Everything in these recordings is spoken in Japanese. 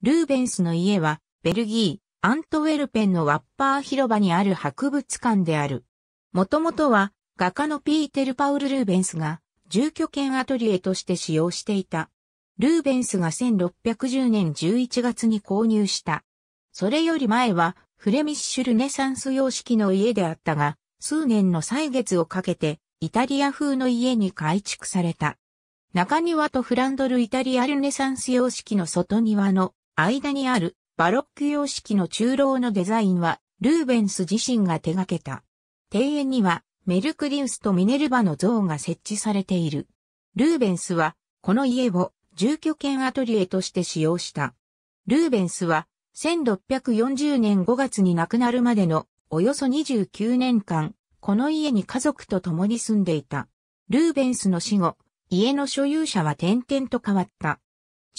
ルーベンスの家は、ベルギー、アントウェルペンのワッパー広場にある博物館である。もともとは、画家のピーテル・パウル・ルーベンスが、住居兼アトリエとして使用していた。ルーベンスが1610年11月に購入した。それより前は、フレミッシュルネサンス様式の家であったが、数年の歳月をかけて、イタリア風の家に改築された。中庭とフランドルイタリアルネサンス様式の外庭の間にあるバロック様式の中楼のデザインはルーベンス自身が手掛けた。庭園にはメルクリウスとミネルバの像が設置されている。ルーベンスはこの家を住居兼アトリエとして使用した。ルーベンスは1640年5月に亡くなるまでのおよそ29年間、この家に家族と共に住んでいた。ルーベンスの死後、家の所有者は転々と変わった。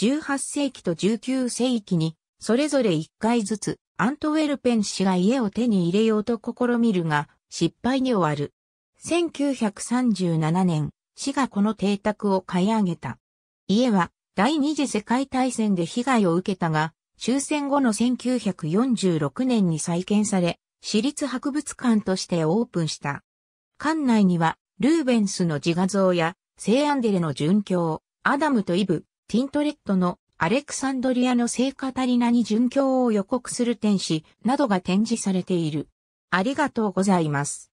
18世紀と19世紀に、それぞれ1回ずつ、アントウェルペン氏が家を手に入れようと試みるが、失敗に終わる。1937年、市がこの邸宅を買い上げた。家は第二次世界大戦で被害を受けたが、終戦後の1946年に再建され、私立博物館としてオープンした。館内には、ルーベンスの自画像や、聖アンデレの殉教、アダムとイブ、ティントレットのアレクサンドリアの聖カタリナに殉教を予告する天使などが展示されている。ありがとうございます。